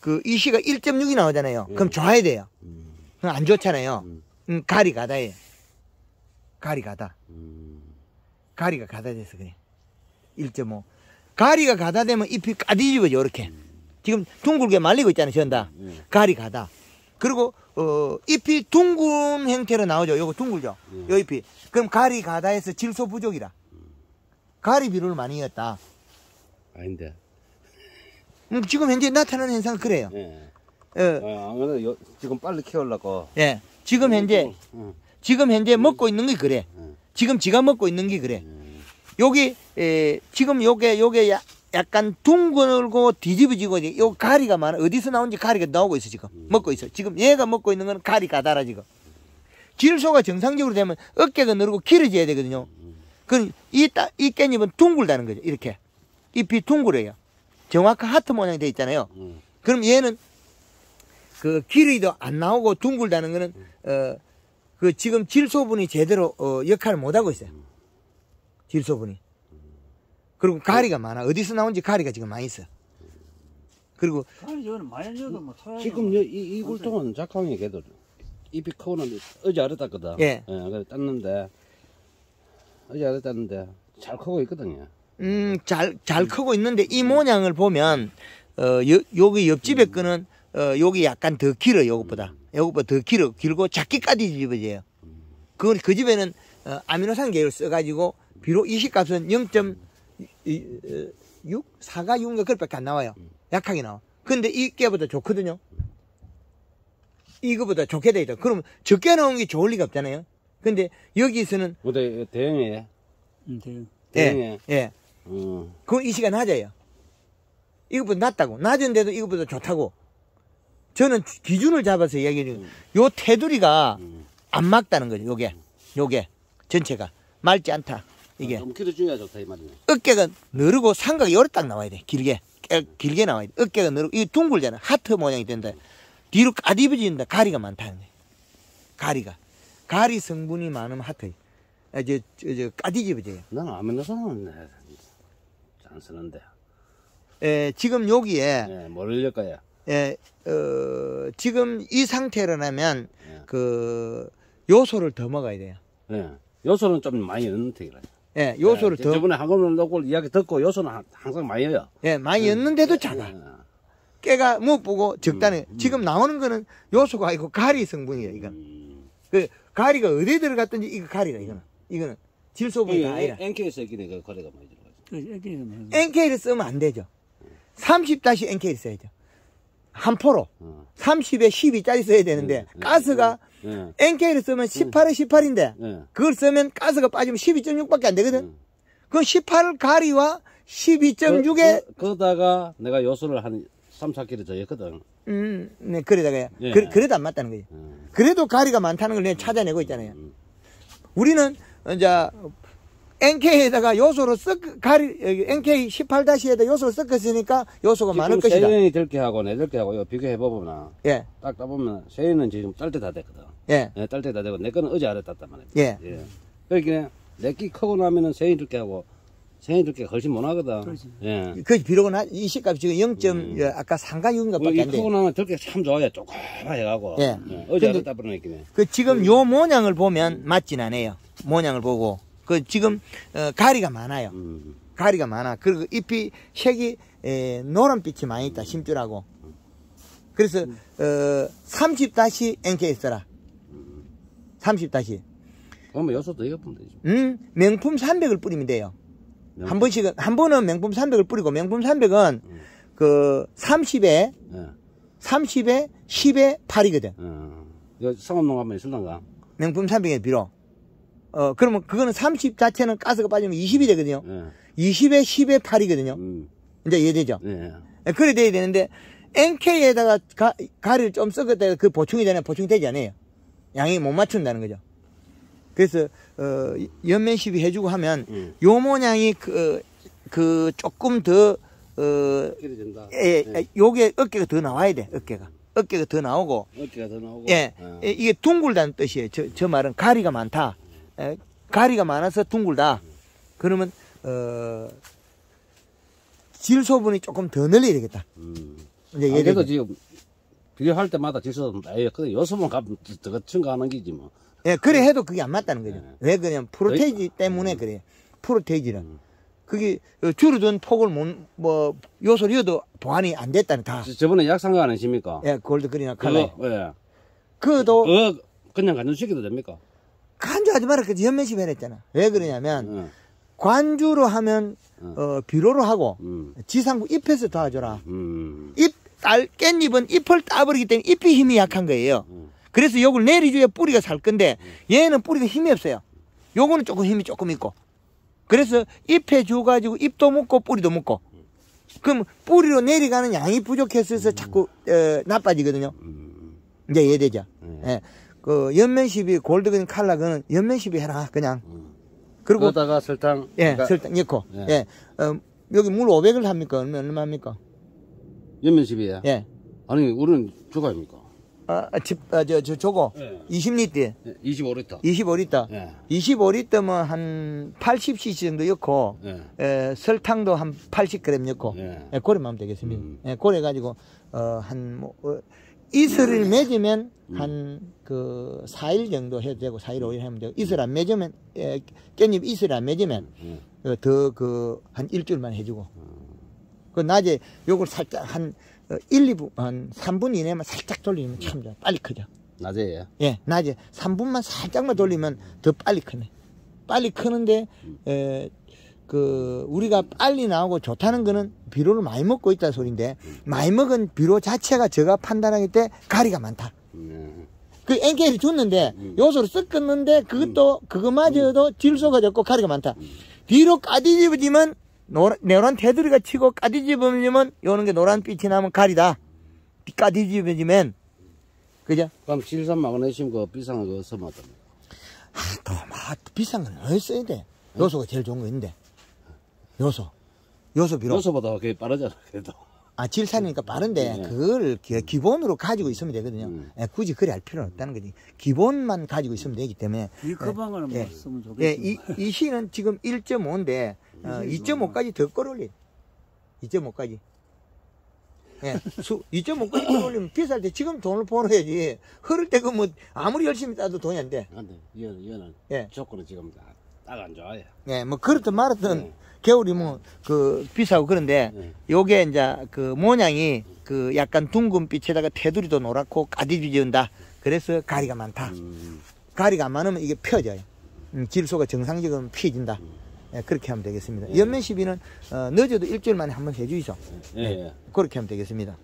그 이시가 1.6이 나오잖아요. 예. 그럼 음. 좋아야 돼요. 음. 안 좋잖아요. 음. 음, 가리 가다에 가리 가다. 음. 가리가 가다 돼서 그냥 1.5. 가리가 가다 되면 잎이 까디집어져 이렇게. 음. 지금 둥글게 말리고 있잖아요. 전다. 가리 가다. 그리고 어 잎이 둥근 형태로 나오죠. 요거 둥글죠. 요 잎이. 그럼 가리 가다에서 질소 부족이라. 가리 비료를 많이 했다. 아닌데. 음, 지금 현재 나타나는 현상은 그래요. 예. 어, 아, 아무래도 여, 지금 빨리 키우려고. 예. 지금 현재, 음. 지금 현재 먹고 있는 게 그래. 음. 지금 지가 먹고 있는 게 그래. 여기, 음. 에, 예, 지금 요게, 요게 야, 약간 둥글고 뒤집어지고, 요 가리가 많아. 어디서 나온지 가리가 나오고 있어, 지금. 음. 먹고 있어. 지금 얘가 먹고 있는 건 가리가 달아, 지금. 질소가 정상적으로 되면 어깨가 늘고 길어져야 되거든요. 그 이, 이 깻잎은 둥글다는 거죠, 이렇게. 잎이 둥글해요. 정확한 하트 모양이 돼 있잖아요. 음. 그럼 얘는 그 길이도 안 나오고 둥글다는 거는 어그 지금 질소분이 제대로 어 역할을 못 하고 있어요. 질소분이. 그리고 가리가 많아. 어디서 나온지 가리가 지금 많이 있어. 그리고 아니 저는 마연제도 뭐 지금 여, 이, 이 굴통은 작황이 걔들 잎이 크고는 어제 알았다거든. 예. 예그래 땄는데 어제 알았다는데 잘 크고 있거든요. 음, 잘, 잘 음. 크고 있는데 이 모양을 보면, 어, 여, 여기 옆집에 거는, 음. 어, 여기 약간 더 길어, 요것보다. 음. 요것보다 더 길어. 길고 작기까지 집어져요. 그, 걸그 집에는, 어, 아미노산 계열 써가지고, 비록 이식 값은 0.6, 4가 어, 6인가 그럴밖에 안 나와요. 약하게 나와. 근데 이 깨보다 좋거든요. 이거보다 좋게 돼있다 그럼 적게 나온 게 좋을 리가 없잖아요. 근데 여기서는. 대형이에요. 대형. 예, 대형이에요. 예. 어. 그럼 이 시간 낮아요. 이것보다 낮다고. 낮은데도 이것보다 좋다고. 저는 기준을 잡아서 이야기해 주는 요 테두리가 음. 안 맞다는 거죠. 요게. 요게. 전체가. 맑지 않다. 이게. 아, 키도 중요하 좋다. 이 말이네. 어깨가 늘고 상각이 요렇게 딱 나와야 돼. 길게. 길게 나와야 돼. 어깨가 늘고. 이게 둥글잖아. 하트 모양이 된다. 뒤로 까디부진다. 가리가 많다는 거야. 가리가. 가리 성분이 많으면 하트. 이제 아, 저, 저, 저까디집이져요 난안 만나서 나왔 안 쓰는데. 예, 지금 여기에. 예, 모릴거예 예, 어, 지금 이 상태로 나면, 예. 그, 요소를 더 먹어야 돼요. 예, 요소는 좀 많이 넣는 편이라 예, 요소를 예, 더. 저번에 한금을 넣고 이야기 듣고 요소는 항상 많이 넣어요. 예, 많이 음. 넣는데도 작아. 예, 예. 깨가 무보고 적당해. 음, 음. 지금 나오는 거는 요소가 아니고 가리 성분이에요, 이건. 음. 그, 가리가 어디에 들어갔든지 이거 가리라, 이거는. 이거는. 질소분이 아니라. NK에서 이기네, 그 거래가 많이 들어. NK를 쓰면 안 되죠. 30-NK를 써야죠. 한 포로. 30에 12짜리 써야 되는데, 네, 네, 네. 가스가 네. NK를 쓰면 18에 18인데, 네. 그걸 쓰면 가스가 빠지면 12.6밖에 안 되거든? 음. 그18 가리와 12.6에. 그, 그 러다가 내가 요소를 한 3, 4kg 더 했거든. 음, 네, 그러다가. 예. 그, 래도안 맞다는 거지. 음. 그래도 가리가 많다는 걸 내가 찾아내고 있잖아요. 음. 우리는, 이제, NK에다가 요소를 섞, 가리, NK 18-에다 요소를 섞었으니까 요소가 많을 것이다. 세연이 들게 하고 내들 게 하고 비교해보면, 예. 딱 따보면, 세연은 지금 딸 때 다 됐거든. 예. 딸때 예, 다 되고, 내 거는 어제 아래 땄단 말이야. 예. 예. 그러니까, 내 끼 크고 나면은 세연이 들게 하고, 세연이 들게 훨씬 못 하거든. 그렇지. 예. 그, 비록은 이 시값이 지금 0. 음. 예, 아까 상가 6인가 밖에 뭐 안 돼. 크고 나면 들게 참 좋아요. 조금 해가고. 예. 예. 어제 아래 따보는 느낌에. 그, 지금 음. 요 모양을 보면 맞진 않아요. 모양을 보고. 그 지금 어, 가리가 많아요. 음. 가리가 많아. 그리고 잎이 색이 에, 노란빛이 많이 있다. 심줄하고. 그래서 음. 어, 30 다시 NK 써라. 30 다시. 그러면 여섯 더 이거 뿌 되죠. 음, 명품 300을 뿌리면 돼요. 명품. 한 번씩은 한 번은 명품 300을 뿌리고 명품 300은 음. 그 30에 네. 30에 10에 8이거든. 음. 성업농 가면 있을가 명품 300에 비로. 어, 그러면 그거는 30 자체는 가스가 빠지면 20이 되거든요. 예. 20에 10에 8이거든요. 음. 이제 이해되죠? 예. 예, 그래 돼야 되는데, NK에다가 가, 가리를 좀썩었다가그 보충이 되나 보충이 되지 않아요. 양이 못 맞춘다는 거죠. 그래서, 어, 연면십이 해주고 하면, 음. 요 모양이 그, 어, 그 조금 더, 어, 예, 예, 예, 요게 어깨가 더 나와야 돼, 어깨가. 어깨가 더 나오고. 어깨가 더 나오고. 예. 아. 이게 둥글다는 뜻이에요. 저, 저 말은 가리가 많다. 가리가 많아서 둥글다. 그러면 어, 질소분이 조금 더 늘려야 되겠다. 음. 이제 얘그도 지금 비료할 때마다 질소분 아예 그 요소분 값더 증가하는 게지 뭐. 예, 그래 해도 그게 안 맞다는 거죠. 예. 왜 그냥 프로테이지 때문에 음. 그래. 프로테이지는 음. 그게 어, 줄어든 폭을 못, 뭐 요소를 이어도 보완이 안 됐다는 다. 저번에 약상가 아니십니까? 예, 골드 그리나 칼라. 예. 그도 그 그냥 간주시켜도 됩니까? 연주하지 말라 그래서 현매집에 했잖아. 왜 그러냐면 관주로 하면 어, 비로로 하고 지상부 잎에서 도와줘라. 잎, 딸, 깻잎은 잎을 따버리기 때문에 잎이 힘이 약한 거예요. 그래서 요걸 내리주에 뿌리가 살 건데 얘는 뿌리가 힘이 없어요. 요거는 조금 힘이 조금 있고. 그래서 잎에 줘가지고 잎도 먹고 뿌리도 먹고. 그럼 뿌리로 내려가는 양이 부족해서 자꾸 어, 나빠지거든요. 이제 얘되죠 예. 그 연면시비 골드그린 칼라 그는 연면시비 해라 그냥. 음. 그리고 그러다가 설탕 예 그러니까, 설탕 넣고 예, 예. 어, 여기 물 500을 합니까 얼마 얼마입니까? 연면시비야. 예. 아니 우리는 조가입니까? 아, 아, 집, 아, 저, 저, 저거. 예. 20리터. 예, 25리터. 25리터. 예. 2 5리터뭐한 80cc 정도 넣고, 예. 에, 예, 설탕도 한 80g 넣고, 예. 예, 고래만 하면 되겠습니다. 음. 예, 고래가지고, 어, 한, 뭐, 어, 이슬을 음. 맺으면 음. 한그 4일 정도 해도 되고 4일 5일 하면 되고 이슬 안 맺으면 에, 예, 깻잎 이슬 안 맺으면 음, 어, 더그 한 일주일만 해주고 그 낮에 요걸 살짝 한 1, 어, 2분 한 3분 이내만 살짝 돌리면 참 좋아 빨리 크죠 낮에요? 예 낮에 3분만 살짝만 돌리면 더 빨리 크네 빨리 크는데 에, 그 우리가 빨리 나오고 좋다는 거는 비료를 많이 먹고 있다는 소리인데 많이 먹은 비료 자체가 제가 판단하기 때 가리가 많다. 네. 그 NK를 줬는데 음. 요소를 쓱었는데 그것도 음. 그거마저도 음. 질소가 적고 가리가 많다. 뒤로 까디집으면 노란, 노란 테두리가 치고 까디집으면 요런 게 노란빛이 나면 가리다. 까디집으면 그죠? 그럼 질산 마그네슘 그 비싼 거 써맞다. 아, 또, 막, 비싼 건왜써야 돼. 네? 요소가 제일 좋은 거 있는데. 요소. 요소 비록. 요소보다 그게 빠르잖아, 그래도. 아, 질산이니까 빠른데, 네. 그걸 기, 본으로 가지고 있으면 되거든요. 음. 예, 굳이 그리할 필요는 없다는 거지. 기본만 가지고 있으면 되기 때문에. 이 가방을 예, 예, 쓰면 좋겠 예, 이, 이 시는 지금 1.5인데, 어, 2.5까지 뭐. 더 끌어올린. 2.5까지. 예, 수, 2.5까지 끌어올리면 비쌀 때 지금 돈을 벌어야지. 흐를 때 그 뭐, 아무리 열심히 따도 돈이 안 돼. 안 돼. 이건, 이거는. 예. 조건은 지금 다 딱안 좋아요. 네, 뭐 그렇든 말았든 네. 겨울이 뭐 그 비싸고 그런데 네. 요게 이제 그 모양이 그 약간 둥근 빛에다가 테두리도 노랗고 가디지 지은다. 그래서 가리가 많다. 음. 가리가 많으면 이게 펴져요. 음, 질소가 정상적으로 피해진다. 음. 예, 그렇게 하면 되겠습니다. 네. 연면 시비는 어, 늦어도 일주일 만에 한번 해주이소. 예, 네. 예. 그렇게 하면 되겠습니다.